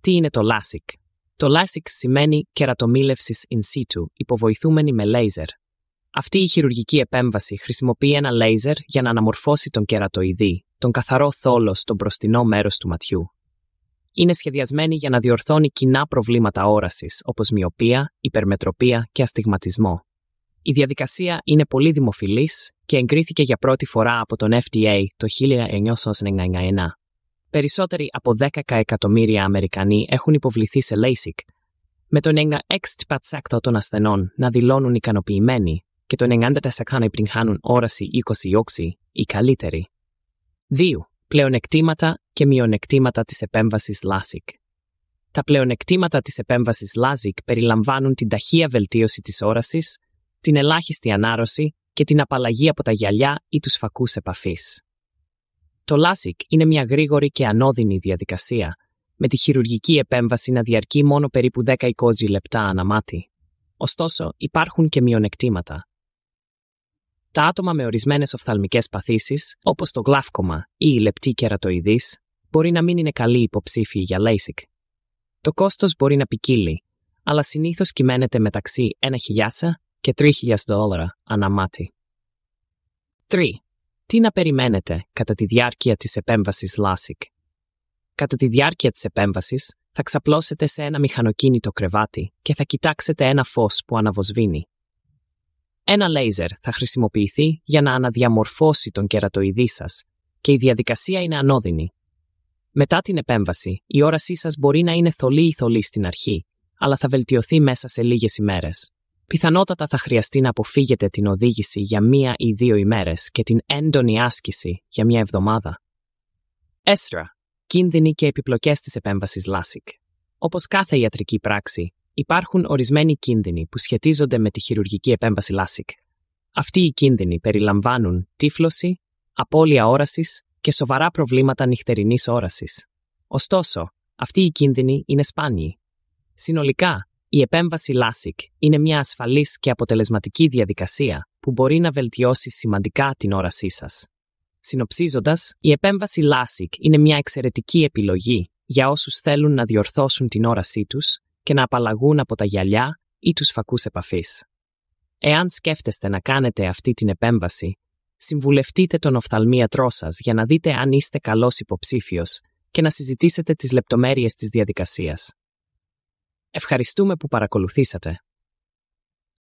Τι είναι το LASIK. Το LASIK σημαίνει κερατομήλευσης in situ, υποβοηθούμενη με λέιζερ. Αυτή η χειρουργική επέμβαση χρησιμοποιεί ένα λέιζερ για να αναμορφώσει τον κερατοειδή, τον καθαρό θόλο στο μπροστινό μέρος του ματιού. Είναι σχεδιασμένη για να διορθώνει κοινά προβλήματα όρασης, όπως μοιοπία, υπερμετροπία και αστιγματισμό. Η διαδικασία είναι πολύ δημοφιλής και εγκρίθηκε για πρώτη φορά από τον FDA το 1999. Περισσότεροι από 10 εκατομμύρια Αμερικανοί έχουν υποβληθεί σε LASIK, με το 96% των ασθενών να δηλώνουν ικανοποιημένοι και το 90% να επιτυγχάνουν όραση 20-20 ή καλύτερη. 2. Πλεονεκτήματα και μειονεκτήματα της επέμβασης LASIK. Τα πλεονεκτήματα της επέμβασης LASIK περιλαμβάνουν την ταχεία βελτίωση της όρασης, την ελάχιστη ανάρρωση και την απαλλαγή από τα γυαλιά ή τους φακούς επαφής. Το LASIK είναι μια γρήγορη και ανώδυνη διαδικασία, με τη χειρουργική επέμβαση να διαρκεί μόνο περίπου 10-20 λεπτά ανά μάτι. Ωστόσο, υπάρχουν και μειονεκτήματα. Τα άτομα με ορισμένες οφθαλμικές παθήσεις, όπως το γλάφκομα ή η λεπτή κερατοειδής, μπορεί να μην είναι καλοί υποψήφοι για LASIK. Το κόστος μπορεί να ποικίλει, αλλά συνήθως κυμαίνεται μεταξύ 1.000 και 3.000 δολάρα ανά μάτι. 3. Τι να περιμένετε κατά τη διάρκεια της επέμβασης LASIK. Κατά τη διάρκεια της επέμβασης θα ξαπλώσετε σε ένα μηχανοκίνητο κρεβάτι και θα κοιτάξετε ένα φως που αναβοσβήνει. Ένα λέιζερ θα χρησιμοποιηθεί για να αναδιαμορφώσει τον κερατοειδή σας και η διαδικασία είναι ανώδυνη. Μετά την επέμβαση, η όρασή σας μπορεί να είναι θολή ή θολή στην αρχή, αλλά θα βελτιωθεί μέσα σε λίγες ημέρες. Πιθανότατα θα χρειαστεί να αποφύγετε την οδήγηση για μία ή δύο ημέρες και την έντονη άσκηση για μία εβδομάδα. Έστρα, κίνδυνοι και επιπλοκές της επέμβασης ΛΑΣΙΚ. Όπως κάθε ιατρική πράξη, υπάρχουν ορισμένοι κίνδυνοι που σχετίζονται με τη χειρουργική επέμβαση ΛΑΣΙΚ. Αυτοί οι κίνδυνοι περιλαμβάνουν τύφλωση, απώλεια όρασης και σοβαρά προβλήματα νυχτερινής όρασης. Ωστόσο, αυτοί οι κίνδυνοι είναι σπάνιοι. Συνολικά, η επέμβαση LASIK είναι μια ασφαλής και αποτελεσματική διαδικασία που μπορεί να βελτιώσει σημαντικά την όρασή σας. Συνοψίζοντας, η επέμβαση LASIK είναι μια εξαιρετική επιλογή για όσους θέλουν να διορθώσουν την όρασή τους και να απαλλαγούν από τα γυαλιά ή τους φακούς επαφής. Εάν σκέφτεστε να κάνετε αυτή την επέμβαση, συμβουλευτείτε τον οφθαλμίατρό σας για να δείτε αν είστε καλός υποψήφιος και να συζητήσετε τις λεπτομέρειες της διαδικασίας. Ευχαριστούμε που παρακολουθήσατε.